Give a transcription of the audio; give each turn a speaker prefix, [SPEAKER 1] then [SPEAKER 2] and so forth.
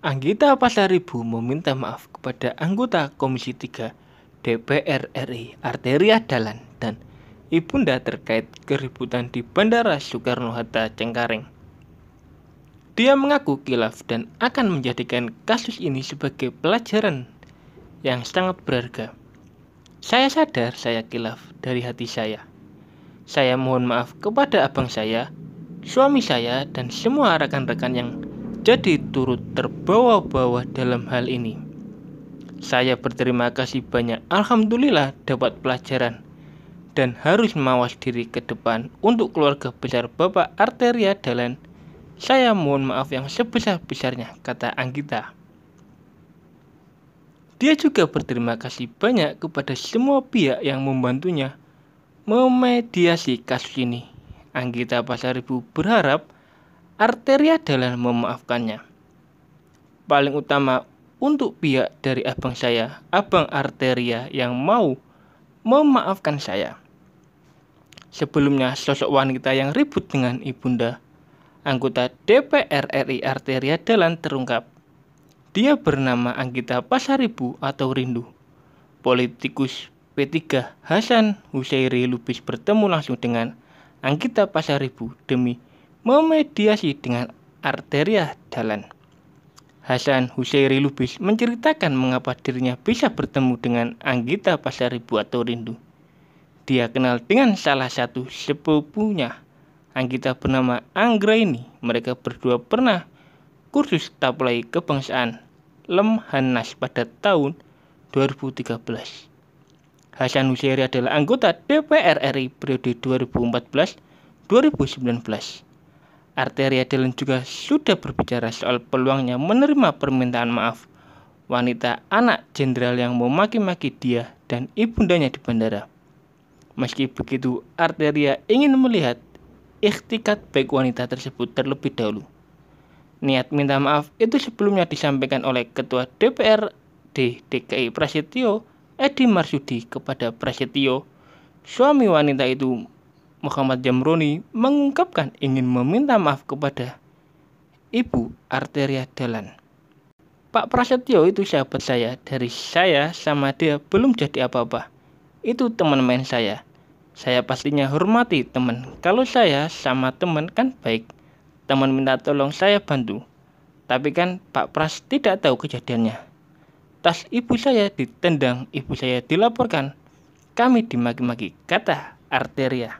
[SPEAKER 1] Anggita Pasaribu meminta maaf kepada anggota Komisi 3 DPR RI Arteria Dalan dan Ibunda terkait keributan di Bandara Soekarno-Hatta Cengkareng. Dia mengaku kilaf dan akan menjadikan kasus ini sebagai pelajaran yang sangat berharga. Saya sadar saya kilaf dari hati saya. Saya mohon maaf kepada abang saya, suami saya, dan semua rekan-rekan yang jadi turut terbawa-bawa dalam hal ini. Saya berterima kasih banyak. Alhamdulillah dapat pelajaran dan harus mawas diri ke depan untuk keluarga besar Bapak Arteria Dalan. Saya mohon maaf yang sebesar-besarnya, kata Anggita. Dia juga berterima kasih banyak kepada semua pihak yang membantunya memediasi kasus ini. Anggita Pasaribu berharap Arteria adalah memaafkannya. Paling utama untuk pihak dari abang saya, abang Arteria yang mau memaafkan saya. Sebelumnya sosok wanita yang ribut dengan ibunda anggota DPR RI Arteria Dalan terungkap. Dia bernama Anggita Pasaribu atau Rindu. Politikus P3 Hasan Husairi Lubis bertemu langsung dengan Anggita Pasaribu demi memediasi dengan arteria jalan. Hasan Husairi Lubis menceritakan mengapa dirinya bisa bertemu dengan Anggita Pasaribu atau Rindu. Dia kenal dengan salah satu sepupunya, Anggita bernama Anggra ini, Mereka berdua pernah kursus taplai kebangsaan Lemhanas pada tahun 2013. Hasan Husairi adalah anggota DPR RI periode 2014-2019. Arteria Dillon juga sudah berbicara soal peluangnya menerima permintaan maaf wanita anak jenderal yang memaki-maki dia dan ibundanya di bandara. Meski begitu, Arteria ingin melihat ikhtikat baik wanita tersebut terlebih dahulu. Niat minta maaf itu sebelumnya disampaikan oleh Ketua DPR DPRD DKI Prasetyo Edi Marsudi kepada Prasetyo, suami wanita itu Muhammad Jamroni mengungkapkan ingin meminta maaf kepada Ibu Arteria Dalan. Pak Prasetyo itu sahabat saya, dari saya sama dia belum jadi apa-apa. Itu teman main saya. Saya pastinya hormati teman. Kalau saya sama teman kan baik. Teman minta tolong saya bantu. Tapi kan Pak Pras tidak tahu kejadiannya. Tas ibu saya ditendang, ibu saya dilaporkan. Kami dimaki-maki, kata Arteria.